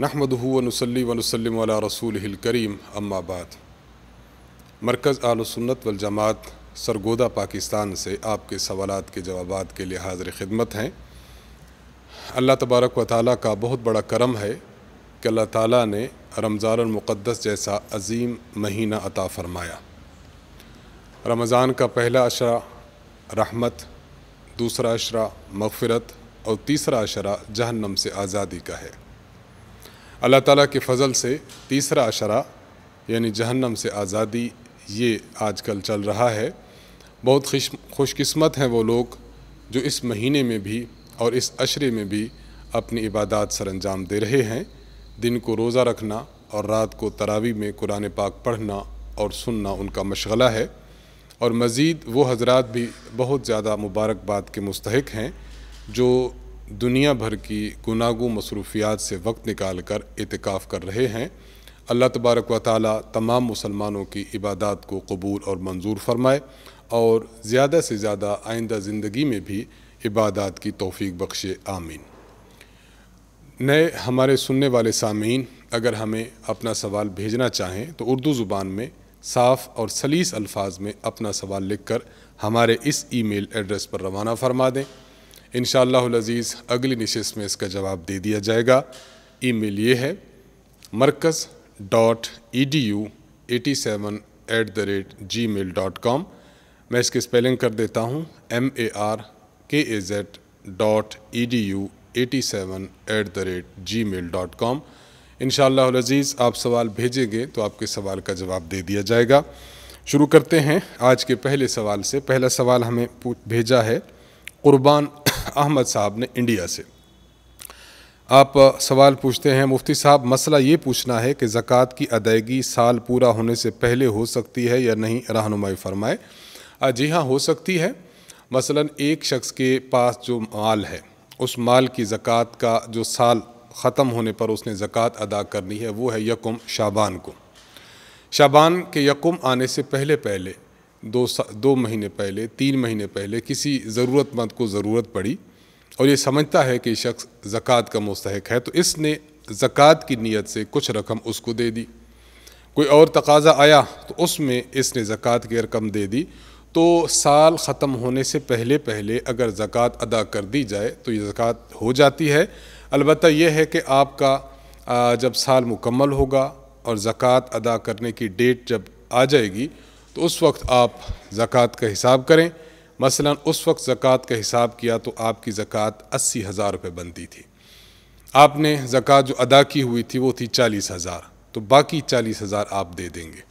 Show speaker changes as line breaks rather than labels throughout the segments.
नहमदूनसली वनसलम रसूल करीम अम्माबाद मरकज़ आलसन्नत वलजमात सरगोदा पाकिस्तान से आपके सवाल के जवाब के लिए हाजिर ख़िदमत हैं अल्लाह तबारक व ताली का बहुत बड़ा करम है कि अल्लाह ताली ने रमज़ानमक़दस जैसा अजीम महीना अता फ़रमाया रमज़ान का पहला अशरा रहमत दूसरा अशरा मगफ़रत और तीसरा अशरा जहन्नम से आज़ादी का है अल्लाह ताला के फ़ज़ल से तीसरा अशरा यानी जहन्नम से आज़ादी ये आजकल चल रहा है बहुत खुश खुशकस्मत हैं वो लोग जो इस महीने में भी और इस अशरे में भी अपनी इबादत सर अंजाम दे रहे हैं दिन को रोज़ा रखना और रात को तरावी में कुरान पाक पढ़ना और सुनना उनका मशगला है और मज़ीद वो हजरात भी बहुत ज़्यादा मुबारकबाद के मुस्तक हैं जो दुनिया भर की गुनागो मसरूफियात से वक्त निकाल कर इतकाफ़ कर रहे हैं अल्लाह तबारक व तमाम मुसलमानों की इबादत को कबूल और मंजूर फरमाए और ज़्यादा से ज़्यादा आइंदा ज़िंदगी में भी इबादत की तोफ़ी बख्शे आमीन नए हमारे सुनने वाले सामीन अगर हमें अपना सवाल भेजना चाहें तो उर्दू ज़ुबान में साफ़ और सलीस अल्फाज में अपना सवाल लिख कर हमारे इस ई मेल एड्रेस पर रवाना फरमा दें इन शज़ीज़ अगली नशस्त में इसका जवाब दे दिया जाएगा ई मेल ये है Markaz dot E D U eighty seven at the rate G mail dot com मैं इसकी स्पेलिंग कर देता हूँ M A R K A Z dot E D U eighty seven at the rate G mail dot com इन शज़ीज़ आप सवाल भेजेंगे तो आपके सवाल का जवाब दे दिया जाएगा शुरू करते हैं आज के पहले सवाल से पहला सवाल हमें भेजा है क़ुरबान अहमद साहब ने इंडिया से आप सवाल पूछते हैं मुफ्ती साहब मसला ये पूछना है कि ज़क़़त की अदायगी साल पूरा होने से पहले हो सकती है या नहीं रहनुमाई फरमाए जी हाँ हो सकती है मसलन एक शख्स के पास जो माल है उस माल की ज़क़़त का जो साल ख़त्म होने पर उसने ज़क़़त अदा करनी है वो है यकुम शाबान को शाबान के यकुम आने से पहले पहले दो दो महीने पहले तीन महीने पहले किसी ज़रूरतमंद को ज़रूरत पड़ी और ये समझता है कि शख्स ज़क़़त का मुस्तक है तो इसने ज़क़़त की नीयत से कुछ रकम उसको दे दी कोई और तकाजा आया तो उसमें इसने ज़क़़त की रकम दे दी तो साल ख़त्म होने से पहले पहले अगर ज़क़़त अदा कर दी जाए तो ये ज़क़़त हो जाती है अलबत् यह है कि आपका जब साल मुकम्मल होगा और ज़क़़त अदा करने की डेट जब आ जाएगी तो उस वक्त आप ज़क़़त का हिसाब करें मसलन उस वक्त ज़क़़त का हिसाब किया तो आपकी ज़क़़त अस्सी हज़ार रुपये बनती थी आपने ज़क़़त जो अदा की हुई थी वो थी चालीस हज़ार तो बाकी चालीस हज़ार आप दे देंगे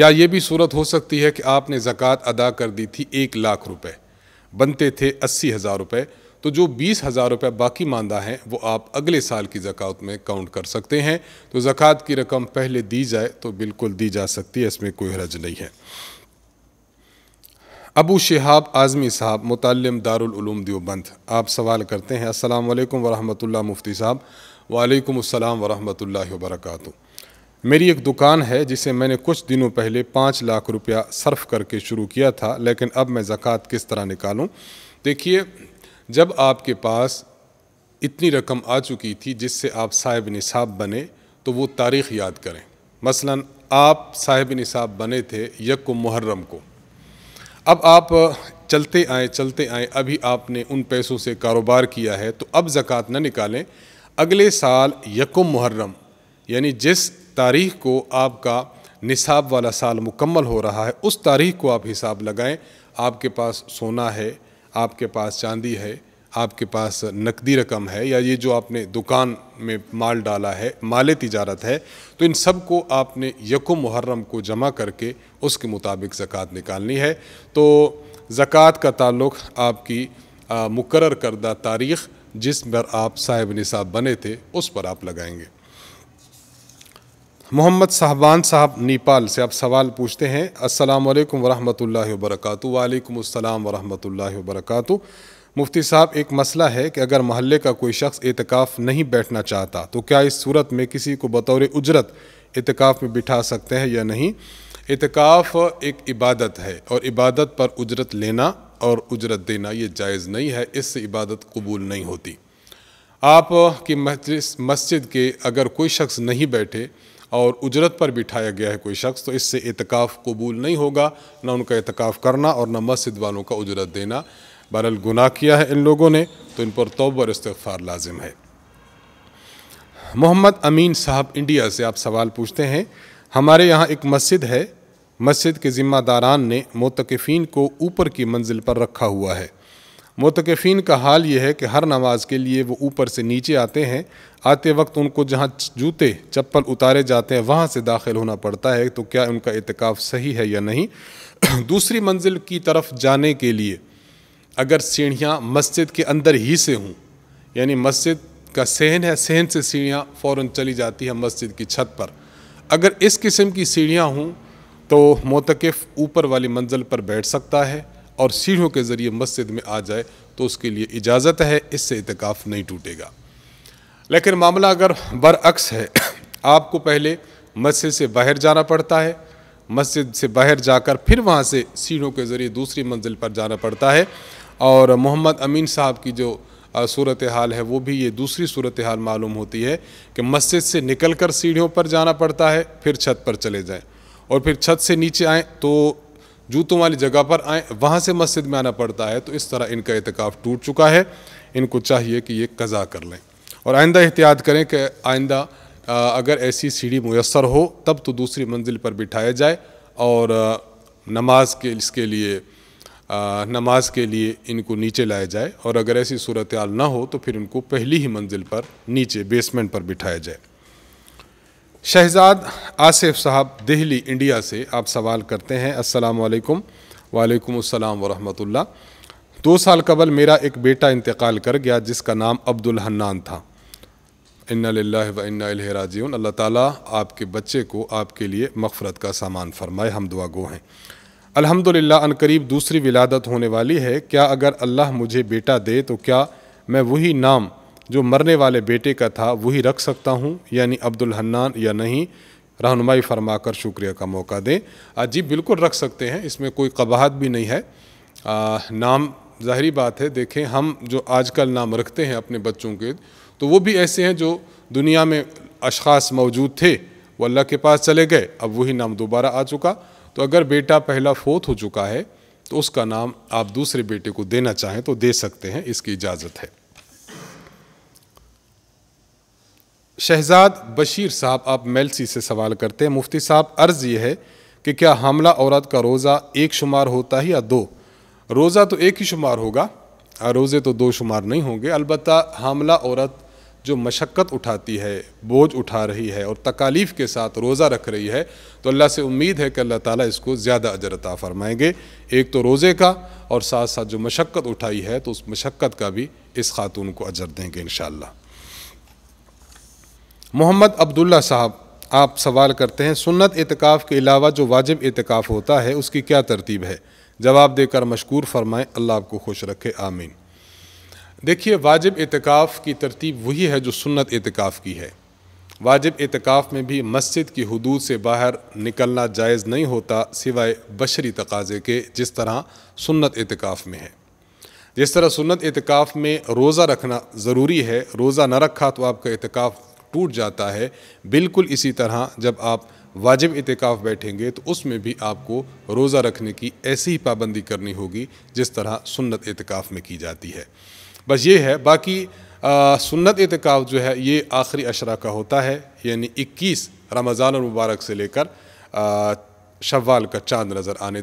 या ये भी सूरत हो सकती है कि आपने ज़क़़त अदा कर दी थी एक लाख रुपये बनते थे अस्सी हज़ार रुपये तो जो बीस हज़ार रुपये बाकी मांदा है वो आप अगले साल की जकवात में काउंट कर सकते हैं तो ज़कवा़त की रकम पहले दी जाए तो बिल्कुल दी जा सकती है इसमें कोई हरज नहीं है अबू शहाब आज़मी साहब मुतम दारूम दियोबंद आप सवाल करते हैं असलम वरहल मुफ्ती साहब वालेकुम अस्सलाम वरहमतुल्लाहि वबरकatuh मेरी एक दुकान है जिसे मैंने कुछ दिनों पहले पाँच लाख रुपया सर्फ करके शुरू किया था लेकिन अब मैं ज़क़़त किस तरह निकालूँ देखिए जब आपके पास इतनी रकम आ चुकी थी जिससे आप साहिब निसाब बने तो वो तारीख़ याद करें मसलन आप साहिब निसाब बने थे यक मुहर्रम को अब आप चलते आए चलते आए अभी आपने उन पैसों से कारोबार किया है तो अब ज़क़़त ना निकालें अगले साल यक मुहर्रम यानी जिस तारीख को आपका निसाब वाला साल मुकम्मल हो रहा है उस तारीख को आप हिसाब लगाएं आपके पास सोना है आपके पास चांदी है आपके पास नकदी रकम है या ये जो आपने दुकान में माल डाला है माल तिजारत है तो इन सब को आपने यकु मुहर्रम को जमा करके उसके मुताबिक ज़क़़त निकालनी है तो ज़क़़त का ताल्लुक आपकी मुकर करदा तारीख़ जिस पर आप साहिब निसाब बने थे उस पर आप लगाएंगे मोहम्मद साहबान साहब नेपाल से आप सवाल पूछते हैं अस्सलाम वालेकुम वरहमतुल्लाहि वबरकतु वालेकुम अस्सलाम वरहमतुल्लाहि वबरकतु मुफ्ती साहब एक मसला है कि अगर महल्ले का कोई शख्स एतकाफ़ नहीं बैठना चाहता तो क्या इस सूरत में किसी को बतौर उजरत एतकाफ़ में बिठा सकते हैं या नहीं एतकाफ़ एक इबादत है और इबादत पर उजरत लेना और उजरत देना ये जायज़ नहीं है इससे इबादत कबूल नहीं होती आप की मस्जिद के अगर कोई शख्स नहीं बैठे और उजरत पर बिठाया गया है कोई शख्स तो इससे एतकाफ़ कबूल नहीं होगा ना उनका एतकाफ़ करना और ना मस्जिद वालों का उजरत देना बहरल गुनाह किया है इन लोगों ने तो इन पर तोब और इस्तफ़ार लाजिम है मोहम्मद अमीन साहब इंडिया से आप सवाल पूछते हैं हमारे यहाँ एक मस्जिद है मस्जिद के ज़िम्मेदारान ने मोतकफ़ीन को ऊपर की मंजिल पर रखा हुआ है मतकफ़ीन का हाल ये है कि हर नमाज के लिए वो ऊपर से नीचे आते हैं आते वक्त उनको जहाँ जूते चप्पल उतारे जाते हैं वहाँ से दाखिल होना पड़ता है तो क्या उनका इतकाफ़ सही है या नहीं दूसरी मंजिल की तरफ जाने के लिए अगर सीढ़ियाँ मस्जिद के अंदर ही से हों यानी मस्जिद का सहन है सहन से सीढ़ियाँ फ़ौर चली जाती है मस्जिद की छत पर अगर इस किस्म की सीढ़ियाँ हों तो मोतकफ़ ऊपर वाली मंजिल पर बैठ सकता है और सीढ़ियों के ज़रिए मस्जिद में आ जाए तो उसके लिए इजाज़त है इससे इतकाफ़ नहीं टूटेगा लेकिन मामला अगर बरअक्स है आपको पहले मस्जिद से बाहर जाना पड़ता है मस्जिद से बाहर जाकर फिर वहाँ से सीढ़ियों के ज़रिए दूसरी मंजिल पर जाना पड़ता है और मोहम्मद अमीन साहब की जो सूरत हाल है वो भी ये दूसरी सूरत हाल मालूम होती है कि मस्जिद से निकल कर सीढ़ियों पर जाना पड़ता है फिर छत पर चले जाएँ और फिर छत से नीचे आएँ तो जूतों वाली जगह पर आए वहाँ से मस्जिद में आना पड़ता है तो इस तरह इनका एहतिकाफ़ टूट चुका है इनको चाहिए कि ये कज़ा कर लें और आइंदा एहतियात करें कि आइंदा अगर ऐसी सीढ़ी मैसर हो तब तो दूसरी मंजिल पर बिठाया जाए और नमाज के इसके लिए नमाज के लिए इनको नीचे लाया जाए और अगर ऐसी सूरत हाल ना हो तो फिर इनको पहली ही मंजिल पर नीचे बेसमेंट पर बिठाया जाए शहजाद आसिफ साहब दिल्ली इंडिया से आप सवाल करते हैं अस्सलाम वालेकुम वालेकुम अस्सलाम वरहमतुल्ला दो साल कबल मेरा एक बेटा इंतकाल कर गया जिसका नाम अब्दुल हन्नान था इन्ना व इन्ना राजीन अल्लाह ताला आपके बच्चे को आपके लिए मफ़रत का सामान फरमाए हम दुआ गो हैं अल्हम्दुलिल्लाह अनकरीब दूसरी विलादत होने वाली है क्या अगर अल्लाह मुझे बेटा दे तो क्या मैं वही नाम जो मरने वाले बेटे का था वही रख सकता हूँ यानी अब्दुल हन्नान या नहीं रहनुमाई फरमा कर शुक्रिया का मौका दें जी बिल्कुल रख सकते हैं इसमें कोई कबाहत भी नहीं है आ, नाम ज़ाहरी बात है देखें हम जो आजकल नाम रखते हैं अपने बच्चों के तो वो भी ऐसे हैं जो दुनिया में अशास मौजूद थे वो अल्लाह के पास चले गए अब वही नाम दोबारा आ चुका तो अगर बेटा पहला फोत हो चुका है तो उसका नाम आप दूसरे बेटे को देना चाहें तो दे सकते हैं इसकी इजाज़त है शहजाद बशीर साहब आप मेलसी से सवाल करते हैं मुफ्ती साहब अर्ज़ ये है कि क्या हमला औरत का रोज़ा एक शुमार होता है या दो रोज़ा तो एक ही शुमार होगा रोज़े तो दो शुमार नहीं होंगे अलबत् हमला औरत जो मशक्क़त उठाती है बोझ उठा रही है और तकालीफ़ के साथ रोज़ा रख रही है तो अल्लाह से उम्मीद है कि अल्लाह ताला इसको ज़्यादा अजरता फरमाएंगे एक तो रोज़े का और साथ साथ जो मशक्क़त उठाई है तो उस मशक्क़त का भी इस खातून को अजर देंगे इन मोहम्मद अब्दुल्ला साहब आप सवाल करते हैं सुन्नत एतकाफ़ के अलावा जो वाजिब एतकाफ़ होता है उसकी क्या तरतीब है जवाब देकर मशकूर फरमाएँ अल्लाह आपको खुश रखे आमीन देखिए वाजिब एतकाफ़ की तरतीब वही है जो सुन्नत एतकाफ़ की है वाजिब एतकाफ़ में भी मस्जिद की हदूद से बाहर निकलना जायज़ नहीं होता सिवाय बशरी तकाजे के जिस तरह सुन्नत एतकाफ़ में है जिस तरह सुन्नत एतकाफ़ में रोज़ा रखना ज़रूरी है रोज़ा न रखा तो आपका एतकाफ़ टूट जाता है बिल्कुल इसी तरह जब आप वाजिब इतिकाफ़ बैठेंगे तो उसमें भी आपको रोज़ा रखने की ऐसी ही पाबंदी करनी होगी जिस तरह सुन्नत इतिकाफ़ में की जाती है बस ये है बाकी आ, सुन्नत इतिकाफ़ जो है ये आखिरी अशरा का होता है यानी 21 रमज़ान मुबारक से लेकर शवाल का चांद नज़र आने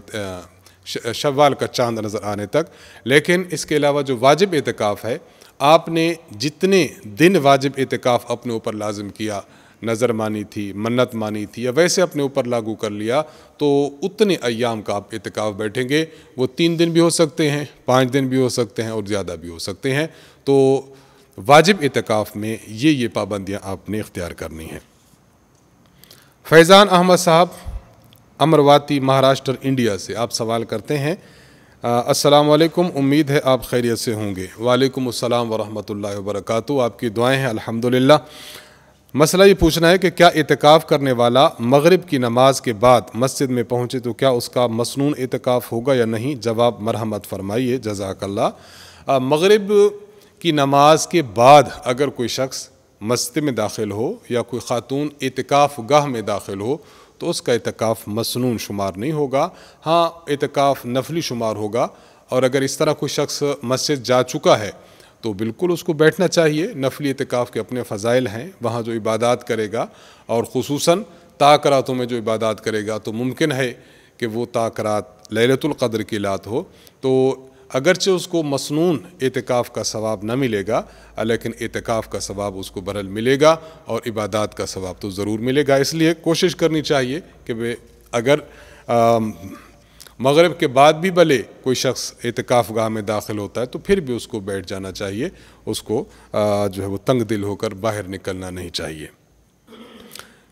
शवाल का चांद नज़र आने तक लेकिन इसके अलावा जो वाजिब इतिकाफ़ है आपने जितने दिन वाजिब एतकाफ़ अपने ऊपर लाजम किया नज़र मानी थी मन्नत मानी थी या वैसे अपने ऊपर लागू कर लिया तो उतने अयाम का आप इतकाफ़ बैठेंगे वो तीन दिन भी हो सकते हैं पाँच दिन भी हो सकते हैं और ज़्यादा भी हो सकते हैं तो वाजिब इतकाफ़ में ये ये पाबंदियाँ आपने इख्तियार करनी हैं फैज़ान अहमद साहब अमरवाती महाराष्ट्र इंडिया से आप सवाल करते हैं असलकम उम्मीद है आप खैरियत से होंगे वालेकुम अस्सलाम वरहमतुल्लाहि वबरक आपकी दुआएं हैं अल्हम्दुलिल्लाह मसला ये पूछना है कि क्या इतकाफ़ करने वाला मगरिब की नमाज के बाद मस्जिद में पहुँचे तो क्या उसका मसनून इतकाफ़ होगा या नहीं जवाब मरहमत फरमाइए जजाकल्ला मगरिब की नमाज के बाद अगर कोई शख्स मस्जिद में दाखिल हो या कोई ख़ातून इतकाफ़ गाह में दाखिल हो तो उसका इतकाफ़ मसनून शुमार नहीं होगा हाँ इतकाफ़ नफली शुमार होगा और अगर इस तरह कोई शख्स मस्जिद जा चुका है तो बिल्कुल उसको बैठना चाहिए नफली इतकाफ़ के अपने फ़जाइल हैं वहाँ जो इबादत करेगा और खसूस ताकरातों में जो इबादत करेगा तो मुमकिन है कि वो ताकरात ललतुल्क़द्र की लात हो तो अगरचे उसको मसनून एतकाफ़ का सवाब ना मिलेगा लेकिन एतकाफ़ का सवाब उसको बरल मिलेगा और इबादत का सवाब तो ज़रूर मिलेगा इसलिए कोशिश करनी चाहिए कि वे अगर मगरब के बाद भी भले कोई शख्स एतकाफ़ गाह में दाखिल होता है तो फिर भी उसको बैठ जाना चाहिए उसको आ, जो है वो तंग दिल होकर बाहर निकलना नहीं चाहिए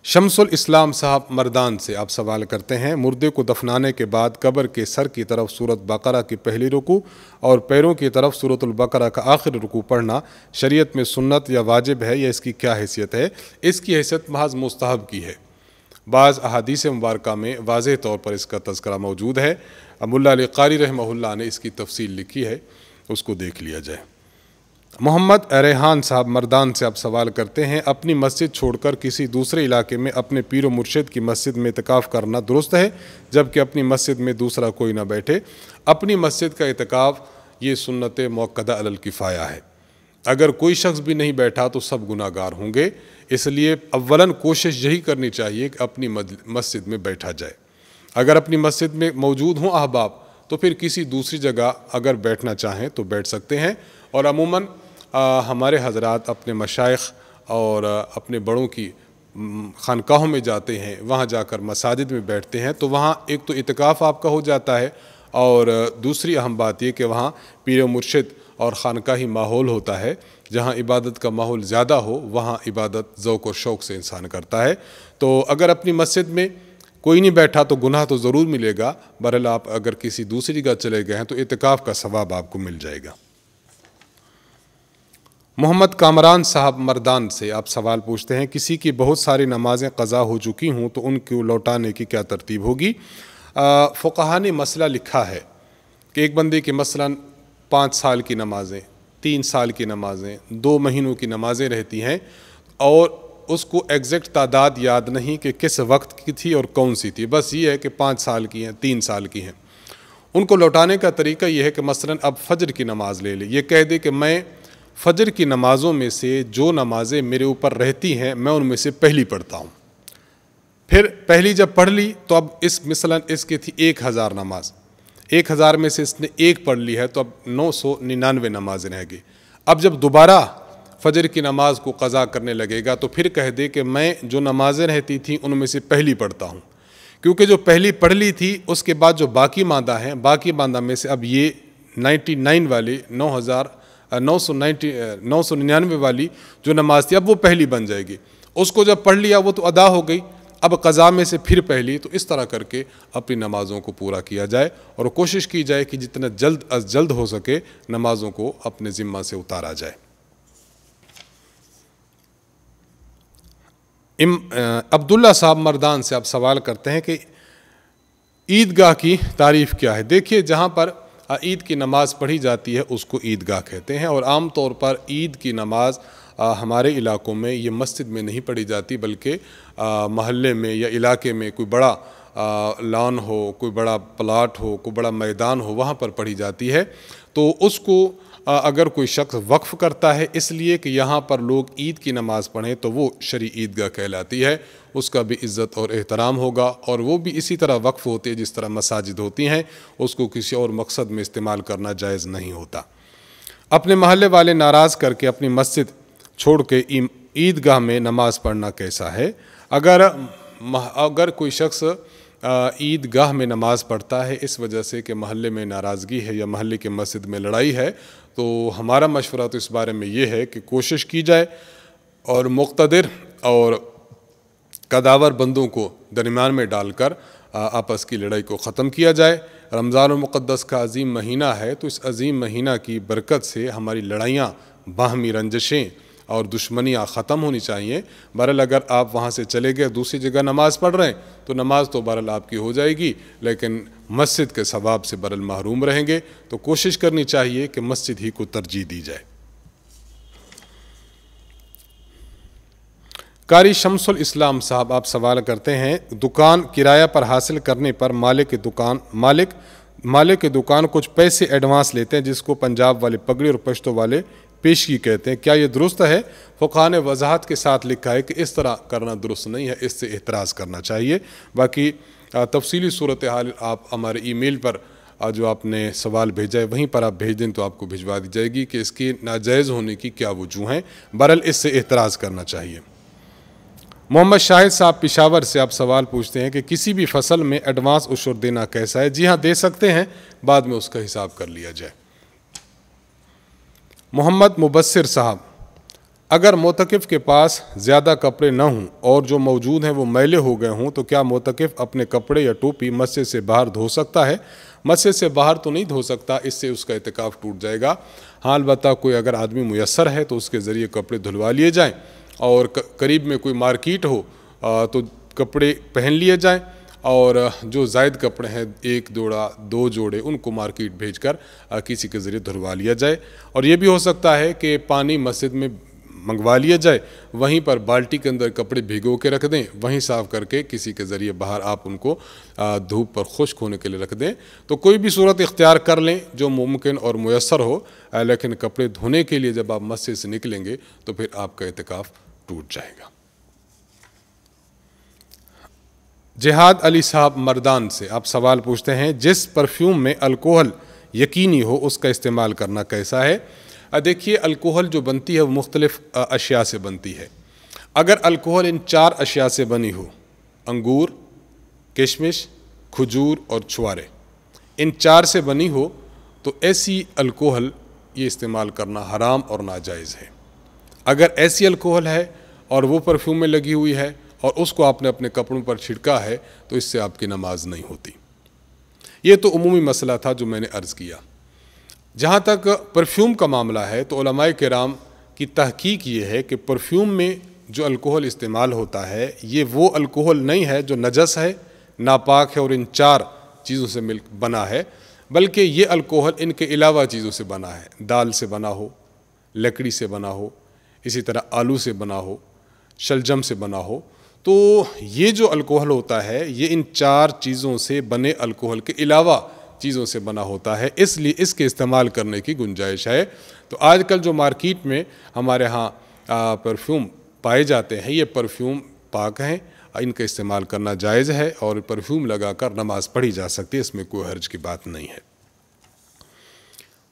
शमसुल इस्लाम साहब मर्दान से आप सवाल करते हैं मुर्दे को दफनाने के बाद कब्र के सर की तरफ सूरत बकरा की पहली रुकू और पैरों की तरफ सूरत बकरा का आखिर रुकू पढ़ना शरीयत में सुन्नत या वाजिब है या इसकी क्या हैसियत है इसकी हैसियत महज मुस्तहब की है बाज़ अहादीस मुबारक में वाज तौर पर इसका तस्करा मौजूद है अमुल्ला कारी रहमल्ला ने इसकी तफसील लिखी है उसको देख लिया जाए मोहम्मद अरेहान साहब मर्दान से आप सवाल करते हैं अपनी मस्जिद छोड़कर किसी दूसरे इलाके में अपने पीर व मुर्शिद की मस्जिद में इतकाफ़ करना दुरुस्त है जबकि अपनी मस्जिद में दूसरा कोई ना बैठे अपनी मस्जिद का इतकाफ़ ये सुन्नत मौक़दा अलकिफ़ाया है अगर कोई शख्स भी नहीं बैठा तो सब गुनागार होंगे इसलिए अवला कोशिश यही करनी चाहिए कि अपनी मस्जिद में बैठा जाए अगर अपनी मस्जिद में मौजूद हों अहबाब तो फिर किसी दूसरी जगह अगर बैठना चाहें तो बैठ सकते हैं और अमूमन हमारे हजरात अपने मशाइ और अपने बड़ों की खानकाहों में जाते हैं वहाँ जाकर मसाजिद में बैठते हैं तो वहाँ एक तो इतकाफ़ आपका हो जाता है और दूसरी अहम बात यह कि वहाँ पीर मुर्शद और ख़ानकाही माहौल होता है जहाँ इबादत का माहौल ज़्यादा हो वहाँ इबादत ओक और शौक़ से इंसान करता है तो अगर अपनी मस्जिद में कोई नहीं बैठा तो गुनाह तो ज़रूर मिलेगा बरल आप अगर किसी दूसरी जगह चले गए हैं तो इतकाफ़ का सवाब आपको मिल जाएगा मोहम्मद कामरान साहब मर्दान से आप सवाल पूछते हैं किसी की बहुत सारी नमाजें कज़ा हो चुकी हूँ तो उनको लौटाने की क्या तरतीब होगी फ़ुकहा ने मसला लिखा है कि एक बंदे की मसला पाँच साल की नमाजें तीन साल की नमाजें दो महीनों की नमाजें रहती हैं और उसको एग्जैक्ट तादाद याद नहीं कि किस वक्त की थी और कौन सी थी बस ये है कि पाँच साल की हैं तीन साल की हैं उनको लौटाने का तरीका यह है कि मसला अब फजर की नमाज़ ले ले ये कह दे कि मैं फ़जर की नमाज़ों में से जो नमाज़ें मेरे ऊपर रहती हैं मैं उनमें से पहली पढ़ता हूँ फिर पहली जब पढ़ ली तो अब इस मिसलन इसकी थी एक हज़ार नमाज एक हज़ार में से इसने एक पढ़ ली है तो अब नौ सौ निन्यानवे नमाजें रह गई अब जब दोबारा फजर की नमाज़ को कज़ा करने लगेगा तो फिर कह दे कि मैं जो नमाज़ें रहती थी उनमें से पहली पढ़ता हूँ क्योंकि जो पहली पढ़ ली थी उसके बाद जो बाकी मादा हैं बाकी मादा में से अब ये नाइन्टी नाइन वाले नौ हज़ार नौ सौ नाइन्टी नौ सौ निन्यानवे वाली जो नमाज थी अब वो पहली बन जाएगी उसको जब पढ़ लिया वो तो अदा हो गई अब कज़ा में से फिर पहली तो इस तरह करके अपनी नमाज़ों को पूरा किया जाए और कोशिश की जाए कि जितना जल्द अज जल्द हो सके नमाज़ों को अपने ज़िम्मा से उतारा जाए इम अब्दुल्ला साहब मर्दान से आप सवाल करते हैं कि ईदगाह की तारीफ़ क्या है देखिए जहाँ पर ईद की नमाज़ पढ़ी जाती है उसको ईदगाह कहते हैं और आम तौर पर ईद की नमाज़ हमारे इलाकों में ये मस्जिद में नहीं पढ़ी जाती बल्कि महल्ले में या इलाके में कोई बड़ा लॉन हो कोई बड़ा प्लाट हो कोई बड़ा मैदान हो वहाँ पर पढ़ी जाती है तो उसको अगर कोई शख्स वक्फ़ करता है इसलिए कि यहाँ पर लोग ईद की नमाज़ पढ़ें तो वो शरी ईदगाह कहलाती है उसका भी इज़्ज़त और एहतराम होगा और वो भी इसी तरह वक्फ़ होते जिस तरह मसाजिद होती हैं उसको किसी और मकसद में इस्तेमाल करना जायज़ नहीं होता अपने महल्ले वाले नाराज़ करके अपनी मस्जिद छोड़ के ईदगाह में नमाज़ पढ़ना कैसा है अगर अगर कोई शख्स ईदगाह में नमाज़ पढ़ता है इस वजह से कि महल्ले में नाराज़गी है या महल्ले के मस्जिद में लड़ाई है तो हमारा मशवरा तो इस बारे में ये है कि कोशिश की जाए और मुख्तर और कदावर बंदों को दरमियान में डालकर आपस की लड़ाई को ख़त्म किया जाए रमज़ान मुक़दस का अजीम महीना है तो इस अजीम महीना की बरकत से हमारी लड़ाइयाँ बाहमी रंजशें और दुश्मनियाँ ख़त्म होनी चाहिए बहरल अगर आप वहाँ से चले गए दूसरी जगह नमाज़ पढ़ रहे हैं तो नमाज़ तो बहरल आपकी हो जाएगी लेकिन मस्जिद के सवाब से बरल महरूम रहेंगे तो कोशिश करनी चाहिए कि मस्जिद ही को तरजीह दी जाए कारी शमसुल इस्लाम साहब आप सवाल करते हैं दुकान किराया पर हासिल करने पर मालिक की दुकान मालिक मालिक की दुकान कुछ पैसे एडवांस लेते हैं जिसको पंजाब वाले पगड़ी और पश्तो वाले पेशगी कहते हैं क्या ये दुरुस्त है फ़ुका ने वजाहत के साथ लिखा है कि इस तरह करना दुरुस्त नहीं है इससे एतराज़ करना चाहिए बाकी तफसली सूरत हाल आप हमारे ई मेल पर जो आपने सवाल भेजा है वहीं पर आप भेज दें तो आपको भिजवा दी जाएगी कि इसकी नाजायज़ होने की क्या वजूह हैं बरल इससे एतराज़ करना चाहिए मोहम्मद शाहिद साहब पिशावर से आप सवाल पूछते हैं कि किसी भी फसल में एडवांस उशर देना कैसा है जी हाँ दे सकते हैं बाद में उसका हिसाब कर लिया जाए मोहम्मद मुबसर साहब अगर मोतकफ़ के पास ज़्यादा कपड़े ना हों और जो मौजूद हैं वो मैले हो गए हों तो क्या मोतकफ़ अपने कपड़े या टोपी मस्जिद से बाहर धो सकता है मस्जिद से बाहर तो नहीं धो सकता इससे उसका इतकाफ़ टूट जाएगा हाँ अलबत् कोई अगर आदमी मैसर है तो उसके ज़रिए कपड़े धुलवा लिए जाएँ और करीब में कोई मार्किट हो तो कपड़े पहन लिए जाएँ और जो जायद कपड़े हैं एक जोड़ा दो जोड़े उनको मार्केट भेजकर किसी के ज़रिए धुलवा लिया जाए और ये भी हो सकता है कि पानी मस्जिद में मंगवा लिया जाए वहीं पर बाल्टी के अंदर कपड़े भिगो के रख दें वहीं साफ़ करके किसी के ज़रिए बाहर आप उनको धूप पर खुश्क होने के लिए रख दें तो कोई भी सूरत इख्तियार कर लें जो मुमकिन और मैसर हो लेकिन कपड़े धोने के लिए जब आप मस्जिद से निकलेंगे तो फिर आपका एहतिकाफ़ टूट जाएगा जिहाद अली साहब मर्दान से आप सवाल पूछते हैं जिस परफ्यूम में अल्कोहल यकीनी हो उसका इस्तेमाल करना कैसा है देखिए अल्कोहल जो बनती है वो मुख्तलिफ़ अशिया से बनती है अगर अल्कोहल इन चार अशिया से बनी हो अंगूर किशमिश खजूर और छुआरे इन चार से बनी हो तो ऐसी अल्कोहल ये इस्तेमाल करना हराम और नाजायज़ है अगर ऐसी अल्कोहल है और वो परफ्यूम में लगी हुई है और उसको आपने अपने कपड़ों पर छिड़का है तो इससे आपकी नमाज नहीं होती ये तो अमूमी मसला था जो मैंने अर्ज़ किया जहाँ तक परफ्यूम का मामला है तो कराम की तहकीक ये है कि परफ्यूम में जो अल्कोहल इस्तेमाल होता है ये वो अल्कोहल नहीं है जो नजस है नापाक है और इन चार चीज़ों से मिल बना है बल्कि ये अल्कोहल इनके अलावा चीज़ों से बना है दाल से बना हो लकड़ी से बना हो इसी तरह आलू से बना हो शलजम से बना हो तो ये जो अल्कोहल होता है ये इन चार चीज़ों से बने अल्कोहल के अलावा चीज़ों से बना होता है इसलिए इसके इस्तेमाल करने की गुंजाइश है तो आजकल जो मार्केट में हमारे यहाँ परफ्यूम पाए जाते हैं ये परफ्यूम पाक हैं इनका इस्तेमाल करना जायज़ है और परफ्यूम लगाकर नमाज़ पढ़ी जा सकती है इसमें कोई हर्ज की बात नहीं है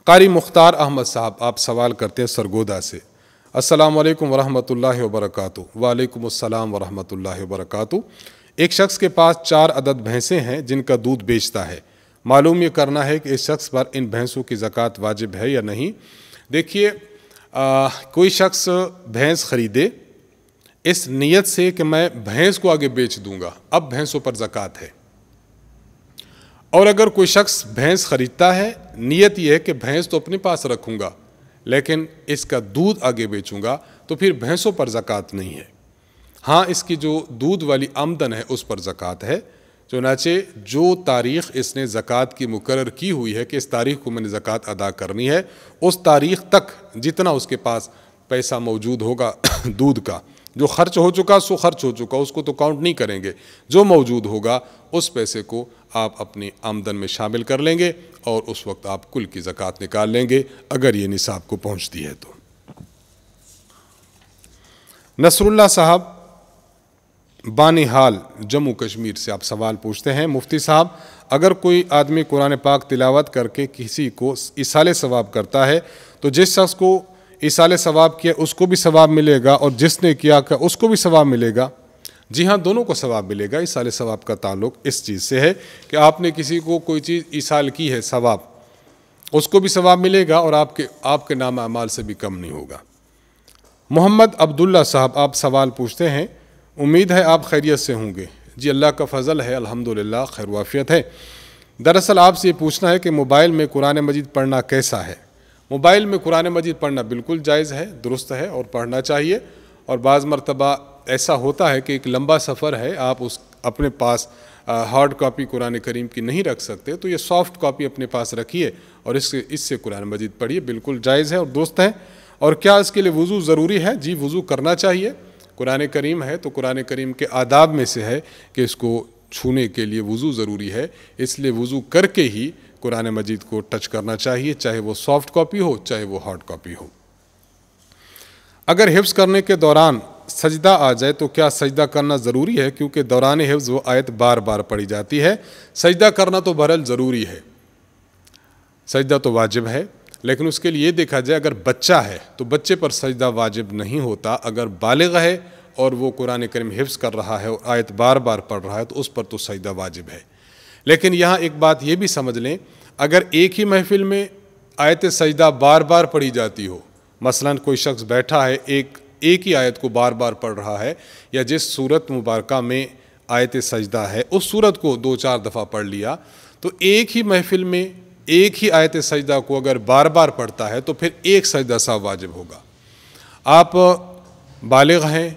कारी मुख्तार अहमद साहब आप सवाल करते हैं सरगोदा से अस्सलाम वालेकुम वरहमतुल्लाहि वबरकातु वालेकुम अस्सलाम वरहमतुल्लाहि एक शख्स के पास चार अदद भैंसें हैं जिनका दूध बेचता है मालूम ये करना है कि इस शख्स पर इन भैंसों की ज़क़़त वाजिब है या नहीं देखिए कोई शख्स भैंस ख़रीदे इस नीयत से कि मैं भैंस को आगे बेच दूंगा अब भैंसों पर ज़क़़त है और अगर कोई शख्स भैंस ख़रीदता है नीयत यह है कि भैंस तो अपने पास रखूँगा लेकिन इसका दूध आगे बेचूंगा तो फिर भैंसों पर ज़क़़त नहीं है हाँ इसकी जो दूध वाली आमदन है उस पर ज़क़़त है चुनाचे जो तारीख़ इसने ज़क़़त की मुकर की हुई है कि इस तारीख़ को मैंने ज़क़़त अदा करनी है उस तारीख़ तक जितना उसके पास पैसा मौजूद होगा दूध का जो खर्च हो चुका सो खर्च हो चुका उसको तो काउंट नहीं करेंगे जो मौजूद होगा उस पैसे को आप अपनी आमदन में शामिल कर लेंगे और उस वक्त आप कुल की ज़क़़त निकाल लेंगे अगर ये निसाब को पहुँचती है तो नसरुल्ला साहब बानिहाल जम्मू कश्मीर से आप सवाल पूछते हैं मुफ्ती साहब अगर कोई आदमी कुरान पाक तिलावत करके किसी को इसाले सवाब करता है तो जिस शख्स को इसाले सवाब किया उसको भी सवाब मिलेगा और जिसने किया का उसको भी सवाब मिलेगा जी हाँ दोनों को सवाब मिलेगा इसाले सवाब का ताल्लुक इस चीज़ से है कि आपने किसी को कोई चीज़ इसाल की है सवाब उसको भी सवाब मिलेगा और आपके आपके नाम अमाल से भी कम नहीं होगा मोहम्मद अब्दुल्ला साहब आप सवाल पूछते हैं उम्मीद है आप खैरियत से होंगे जी अल्लाह का फजल है अलहमदिल्ला खैरवाफियत है दरअसल आपसे ये पूछना है कि मोबाइल में कुरान मजीद पढ़ना कैसा है मोबाइल में कुरान मजीद पढ़ना बिल्कुल जायज़ है दुरुस्त है और पढ़ना चाहिए और बाज़ मरतबा ऐसा होता है कि एक लंबा सफ़र है आप उस अपने पास हार्ड कापी कुरान करीम की नहीं रख सकते तो ये सॉफ्ट कापी अपने पास रखिए और इससे इससे कुरान मजीद पढ़िए बिल्कुल जायज़ है और दोस्त है और क्या इसके लिए वज़ू ज़रूरी है जी वज़ू करना चाहिए कुरान करीम है तो कुरान करीम के आदाब में से है कि इसको छूने के लिए वज़ू ज़रूरी है इसलिए वज़ू करके ही कुरान मजीद को टच करना चाहिए चाहे वो सॉफ्ट कॉपी हो चाहे वो हार्ड कॉपी हो अगर हिफ्स करने के दौरान सजदा आ जाए तो क्या सजदा करना ज़रूरी है क्योंकि दौरान हिफ्ज़ वो आयत बार बार पढ़ी जाती है सजदा करना तो बहरल ज़रूरी है सजदा तो वाजिब है लेकिन उसके लिए देखा जाए अगर बच्चा है तो बच्चे पर सजदा वाजिब नहीं होता अगर बालग है और वो कुरान करीम हिफ्स कर रहा है और आयत बार बार पढ़ रहा है तो उस पर तो सजदा वाजिब है लेकिन यहाँ एक बात ये भी समझ लें अगर एक ही महफिल में आयत सजदा बार बार पढ़ी जाती हो मसलन कोई शख्स बैठा है एक एक ही आयत को बार बार पढ़ रहा है या जिस सूरत मुबारक में आयत सजदा है उस सूरत को दो चार दफ़ा पढ़ लिया तो एक ही महफिल में एक ही आयत सजदा को अगर बार बार पढ़ता है तो फिर एक सजदा सा वाजिब होगा आप बालग हैं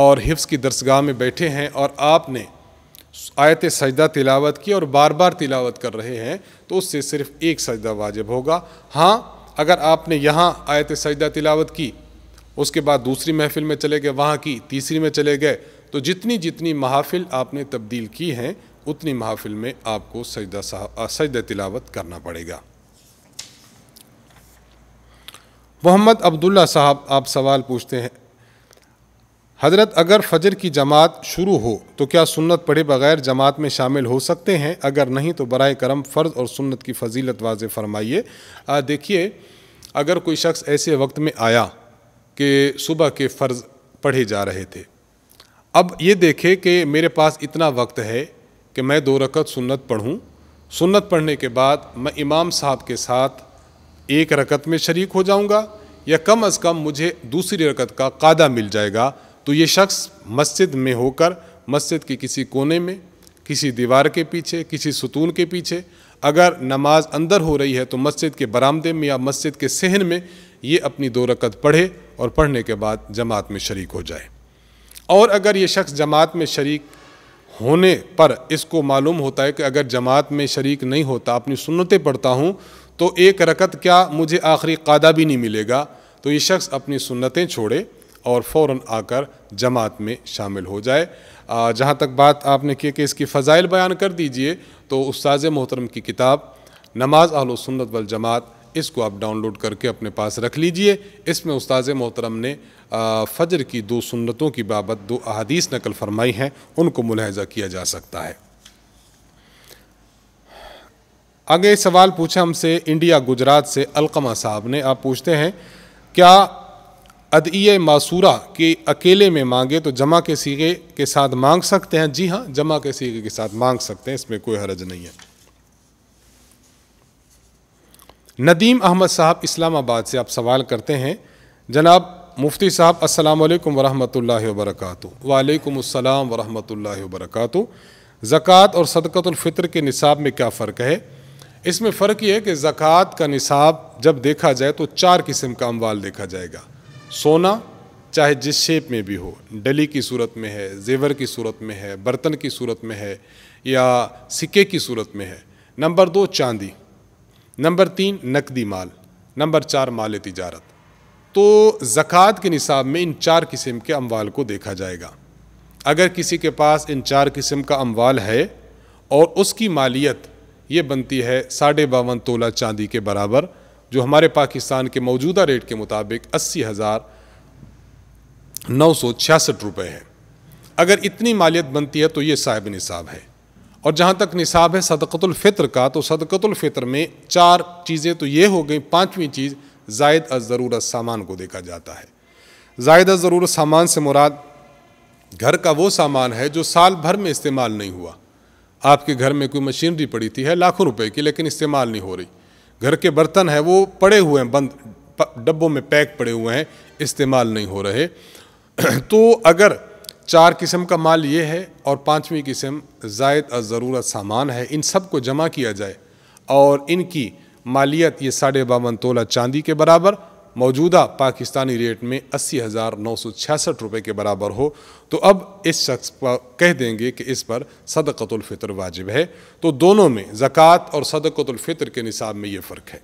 और हिफ्स की दरसगाह में बैठे हैं और आपने आयत सजदा तिलावत की और बार बार तिलावत कर रहे हैं तो उससे सिर्फ एक सजदा वाजिब होगा हाँ अगर आपने यहाँ आयत सजदा तिलावत की उसके बाद दूसरी महफिल में चले गए वहाँ की तीसरी में चले गए तो जितनी जितनी महाफिल आपने तब्दील की हैं उतनी महाफिल में आपको सजदा सजदा तिलावत करना पड़ेगा मोहम्मद अब्दुल्ला साहब आप सवाल पूछते हैं हज़रत अगर फजर की जमात शुरू हो तो क्या सुन्नत पढ़े बगैर जमात में शामिल हो सकते हैं अगर नहीं तो बर करम फ़र्ज़ और सुन्नत की फजीलत वाज फरमाइए देखिए अगर कोई शख्स ऐसे वक्त में आया कि सुबह के फ़र्ज़ पढ़े जा रहे थे अब ये देखे कि मेरे पास इतना वक्त है कि मैं दो रकत सुन्नत पढ़ूँ सुन्नत पढ़ने के बाद मैं इमाम साहब के साथ एक रकत में शरीक हो जाऊँगा या कम अज़ कम मुझे दूसरी रकत का कादा मिल जाएगा तो ये शख्स मस्जिद में होकर मस्जिद के किसी कोने में किसी दीवार के पीछे किसी सुतून के पीछे अगर नमाज अंदर हो रही है तो मस्जिद के बरामदे में या मस्जिद के सहन में ये अपनी दो रकत पढ़े और पढ़ने के बाद जमात में शरीक हो जाए और अगर ये शख्स जमात में शरीक होने पर इसको मालूम होता है कि अगर जमात में शरीक नहीं होता अपनी सुन्नतें पढ़ता हूँ तो एक रकत क्या मुझे आखिरी कादा भी नहीं मिलेगा तो ये शख्स अपनी सुन्नतें छोड़े और फ़ौर आकर जमात में शामिल हो जाए जहाँ तक बात आपने की कि इसकी फ़ज़ाइल बयान कर दीजिए तो उस्ताज़ मोहतरम की किताब नमाज आलोसन्नत वल जमात इसको आप डाउनलोड करके अपने पास रख लीजिए इसमें उस्ताद मोहतरम ने फ़जर की दो सुन्नतों की बाबत दो अहदीस नकल फरमाई हैं उनको मुलहजा किया जा सकता है आगे सवाल पूछा हमसे इंडिया गुजरात से अलकमा साहब ने आप पूछते हैं क्या अदय मासूरा के अकेले में मांगे तो जमा के सीगे के साथ मांग सकते हैं जी हाँ जमा के सीगे के साथ मांग सकते हैं इसमें कोई हरज नहीं है नदीम अहमद साहब इस्लामाबाद से आप सवाल करते हैं जनाब मुफ्ती साहब अस्सलाम वालेकुम वरहमतुल्लाहि वबरकातु वालेकुम अस्सलाम वरहमतुल्लाहि वबरकातु ज़क़़त और सदकतुल्फ़ितर के निसाब में क्या फ़र्क है इसमें फ़र्क ये है कि ज़क़़त का निसाब जब देखा जाए तो चार किस्म का अमवाल देखा जाएगा सोना चाहे जिस शेप में भी हो डली की सूरत में है जेवर की सूरत में है बर्तन की सूरत में है या सिक्के की सूरत में है नंबर दो चांदी नंबर तीन नकदी माल नंबर चार माल तजारत तो ज़क़़त के निसाब में इन चार किस्म के अमवाल को देखा जाएगा अगर किसी के पास इन चार किस्म का अमवाल है और उसकी मालियत ये बनती है साढ़े बावन तोला चांदी के बराबर जो हमारे पाकिस्तान के मौजूदा रेट के मुताबिक अस्सी हज़ार नौ सौ छियासठ रुपये है अगर इतनी मालियत बनती है तो ये साहिब निसाब है और जहाँ तक निसाब है सदकतुलफ़ितर का तो सदकतुलफ़ितर में चार चीज़ें तो ये हो गई पाँचवीं चीज़ जायद ज़रूरत सामान को देखा जाता है जायद ज़रूरत सामान से मुराद घर का वो सामान है जो साल भर में इस्तेमाल नहीं हुआ आपके घर में कोई मशीनरी पड़ी थी है लाखों रुपए की लेकिन इस्तेमाल नहीं हो रही घर के बर्तन हैं वो पड़े हुए हैं बंद डब्बों में पैक पड़े हुए हैं इस्तेमाल नहीं हो रहे तो अगर चार किस्म का माल ये है और पाँचवीं किस्म जायद ज़रूरत सामान है इन सब को जमा किया जाए और इनकी मालियत ये साढ़े बावन तोला चांदी के बराबर मौजूदा पाकिस्तानी रेट में अस्सी हज़ार नौ सौ छियासठ रुपये के बराबर हो तो अब इस शख्स पर कह देंगे कि इस पर सदकतुलफ़ितर वाजिब है तो दोनों में ज़क़़त और सदकतुलफ़ितर के निसाब में ये फ़र्क है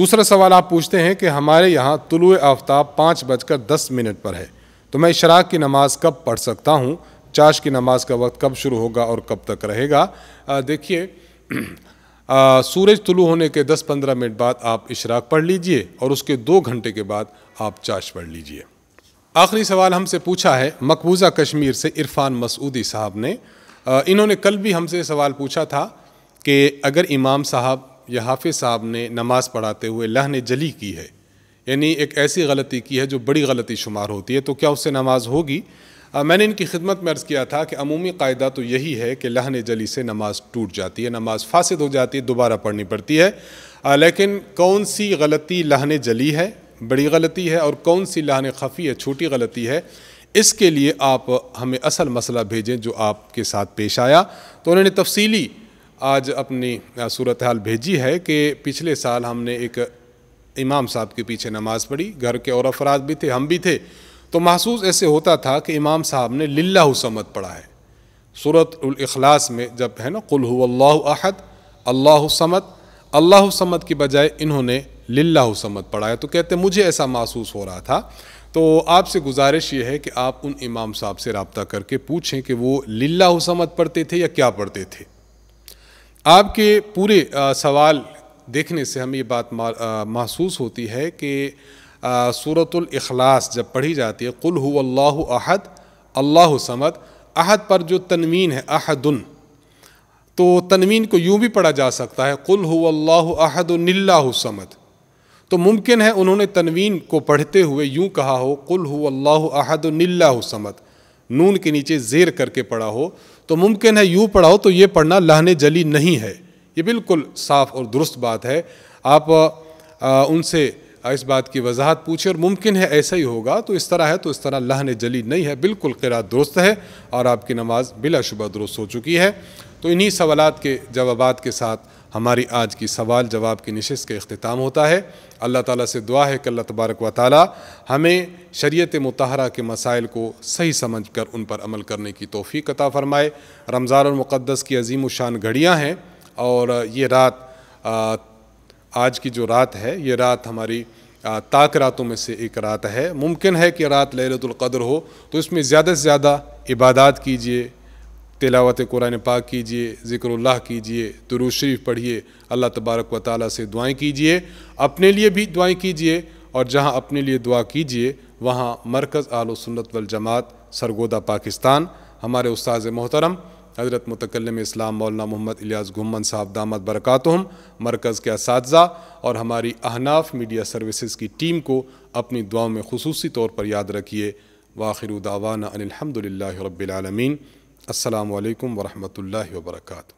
दूसरा सवाल आप पूछते हैं कि हमारे यहाँ तुलु आफ्ताब पाँच बजकर दस मिनट पर है तो मैं इशराक की नमाज़ कब पढ़ सकता हूँ चाश की नमाज़ का वक्त कब शुरू होगा और कब तक रहेगा देखिए आ, सूरज तुलू होने के 10-15 मिनट बाद आप इशराक पढ़ लीजिए और उसके दो घंटे के बाद आप चाश पढ़ लीजिए आखिरी सवाल हमसे पूछा है मकबूजा कश्मीर से इरफान मसूदी साहब ने आ, इन्होंने कल भी हमसे सवाल पूछा था कि अगर इमाम साहब या हाफिज़ साहब ने नमाज़ पढ़ाते हुए लहन जली की है यानी एक ऐसी गलती की है जो बड़ी गलती शुमार होती है तो क्या उससे नमाज होगी मैंने इनकी खिदमत में अर्ज़ किया था कि अमूमी कायदा तो यही है कि लहन जली से नमाज टूट जाती है नमाज फासद हो जाती है दोबारा पढ़नी पड़ती है लेकिन कौन सी गलती लहन जली है बड़ी गलती है और कौन सी लहन खफ़ी है छोटी गलती है इसके लिए आप हमें असल मसला भेजें जो आपके साथ पेश आया तो उन्होंने तफसीली आज अपनी सूरत हाल भेजी है कि पिछले साल हमने एक इमाम साहब के पीछे नमाज़ पढ़ी घर के और अफराद भी थे हम भी थे तो महसूस ऐसे होता था कि इमाम साहब ने लिल्ला समद पढ़ा है सूरत अखलास में जब है ना कुल अहद अल्लाह समद अल्लाह समद की बजाय इन्होंने लिल्ला समद पढ़ा है तो कहते मुझे ऐसा महसूस हो रहा था तो आपसे गुजारिश ये है कि आप उन इमाम साहब से रबता करके पूछें कि वो लिल्ला समद पढ़ते थे या क्या पढ़ते थे आपके पूरे सवाल देखने से हमें ये बात महसूस होती है कि सूरतुल इखलास जब पढ़ी जाती है कुल हु अल्लाह अहद अल्लाह समद अहद पर जो तनवीन है अहदुन तो तनवीन को यूँ भी पढ़ा जा सकता है कुल हु अल्लाह अहद समद तो मुमकिन है उन्होंने तनवीन को पढ़ते हुए यूँ कहा हो कुल हु अल्लाह अहद समद नून के नीचे जेर करके पढ़ा हो तो मुमकिन है यूँ पढ़ा हो तो ये पढ़ना लहने जली नहीं है ये बिल्कुल साफ़ और दुरुस्त बात है आप आ, उनसे इस बात की वजाहत पूछी और मुमकिन है ऐसा ही होगा तो इस तरह है तो इस तरह अल्लाह ने जली नहीं है बिल्कुल किरा दुरुस्त है और आपकी नमाज बिलाशुबा दुरुस्त हो चुकी है तो इन्हीं सवाल के जवाब के साथ हमारी आज की सवाल जवाब की नशस्त का अख्ताम होता है अल्लाह ताला से दुआ है कि अल्लाह तबारक व ताली हमें शरीत मतहरा के मसाइल को सही समझ कर उन पर अमल करने की तोफ़ी कता फ़रमाए रमज़ानमक़दस की अजीम शान घड़ियाँ हैं और ये रात आज की जो रात है ये रात हमारी ताक रातों में से एक रात है मुमकिन है कि रात लहरतुल्क़द्र हो तो इसमें ज़्यादा से ज़्यादा इबादत कीजिए तिलावत कुरान पाक कीजिए जिक्रल्ला कीजिए दुरू शरीफ पढ़िए अल्लाह तबारक व ताली से दुआएँ कीजिए अपने लिए भी दुआएँ कीजिए और जहाँ अपने लिए दुआ कीजिए वहाँ मरकज़ आलो सुन्नत वल जमात सरगोदा पाकिस्तान हमारे उस्ताद मोहतरम हज़रत मतकलम इस्लाम मौलाना मोहम्मद इलियास घुमन साहब दामद हम मरकज़ के इस और हमारी अहनाफ मीडिया सर्विसज़ की टीम को अपनी दुआओं में खसूस तौर पर याद रखिए वाखिर दावाना अनिलहमदिल्लाबीआलमीन असलकम अल्लाम वरहमल वर्का